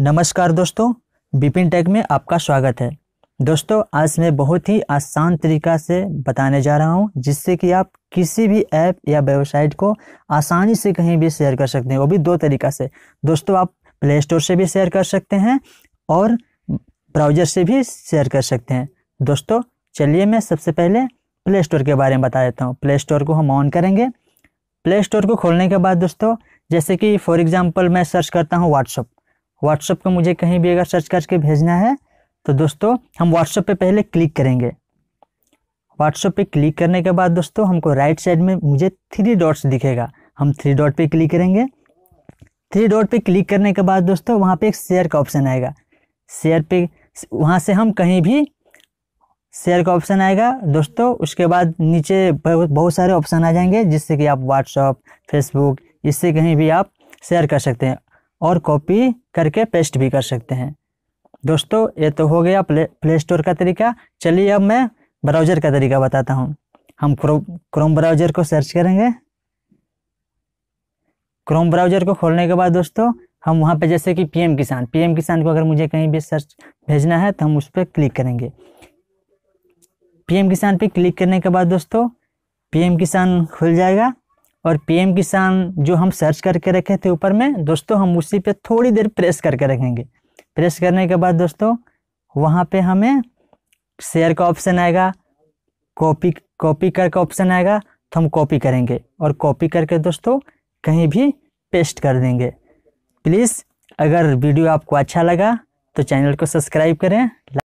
नमस्कार दोस्तों बिपिन टेक में आपका स्वागत है दोस्तों आज मैं बहुत ही आसान तरीका से बताने जा रहा हूं जिससे कि आप किसी भी ऐप या वेबसाइट को आसानी से कहीं भी शेयर कर सकते हैं वो भी दो तरीका से दोस्तों आप प्ले स्टोर से भी शेयर कर सकते हैं और ब्राउजर से भी शेयर कर सकते हैं दोस्तों चलिए मैं सबसे पहले प्ले स्टोर के बारे में बता देता हूँ प्ले स्टोर को हम ऑन करेंगे प्ले स्टोर को खोलने के बाद दोस्तों जैसे कि फॉर एग्ज़ाम्पल मैं सर्च करता हूँ व्हाट्सअप व्हाट्सअप को मुझे कहीं भी अगर सर्च करके भेजना है तो दोस्तों हम व्हाट्सअप पे पहले क्लिक करेंगे व्हाट्सअप पे क्लिक करने के बाद दोस्तों हमको राइट साइड में मुझे थ्री डॉट्स दिखेगा हम थ्री डॉट पे क्लिक करेंगे थ्री डॉट पे क्लिक करने के बाद दोस्तों वहाँ पे एक शेयर का ऑप्शन आएगा शेयर पे वहाँ से हम कहीं भी शेयर का ऑप्शन आएगा दोस्तों उसके बाद नीचे बहुत सारे ऑप्शन आ जाएंगे जिससे कि आप व्हाट्सअप फेसबुक इससे कहीं भी आप शेयर कर सकते हैं और कॉपी करके पेस्ट भी कर सकते हैं दोस्तों ये तो हो गया प्ले प्ले स्टोर का तरीका चलिए अब मैं ब्राउज़र का तरीका बताता हूँ हम क्रो, क्रोम ब्राउज़र को सर्च करेंगे क्रोम ब्राउज़र को खोलने के बाद दोस्तों हम वहाँ पे जैसे कि पीएम किसान पीएम किसान को अगर मुझे कहीं भी सर्च भेजना है तो हम उस पर क्लिक करेंगे पीएम किसान पे क्लिक करने के बाद दोस्तों पीएम किसान खुल जाएगा और पीएम किसान जो हम सर्च करके रखे थे ऊपर में दोस्तों हम उसी पे थोड़ी देर प्रेस करके रखेंगे प्रेस करने के बाद दोस्तों वहाँ पे हमें शेयर का ऑप्शन आएगा कॉपी कॉपी कर का ऑप्शन आएगा तो हम कॉपी करेंगे और कॉपी करके दोस्तों कहीं भी पेस्ट कर देंगे प्लीज़ अगर वीडियो आपको अच्छा लगा तो चैनल को सब्सक्राइब करें